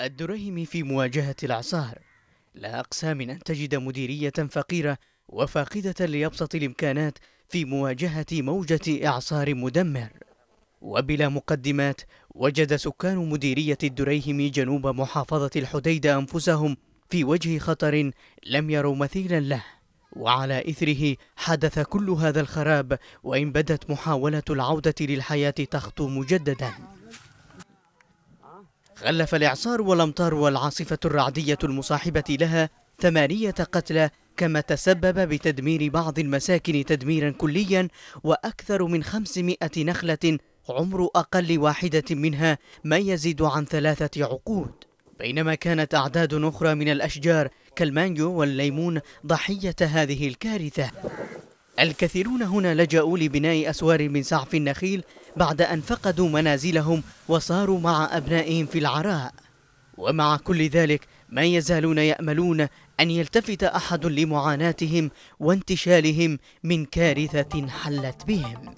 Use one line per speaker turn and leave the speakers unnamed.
الدريمي في مواجهة الأعصار لا أقسى من أن تجد مديرية فقيرة وفاقدة لأبسط الإمكانات في مواجهة موجة إعصار مدمر وبلا مقدمات وجد سكان مديرية الدريهم جنوب محافظة الحديدة أنفسهم في وجه خطر لم يروا مثيلا له وعلى إثره حدث كل هذا الخراب وإن بدت محاولة العودة للحياة تخطو مجدداً غلف الإعصار والأمطار والعاصفة الرعدية المصاحبة لها ثمانية قتلى كما تسبب بتدمير بعض المساكن تدميرا كليا وأكثر من 500 نخلة عمر أقل واحدة منها ما يزيد عن ثلاثة عقود بينما كانت أعداد أخرى من الأشجار كالمانجو والليمون ضحية هذه الكارثة الكثيرون هنا لجأوا لبناء أسوار من سعف النخيل بعد أن فقدوا منازلهم وصاروا مع أبنائهم في العراء ومع كل ذلك ما يزالون يأملون أن يلتفت أحد لمعاناتهم وانتشالهم من كارثة حلت بهم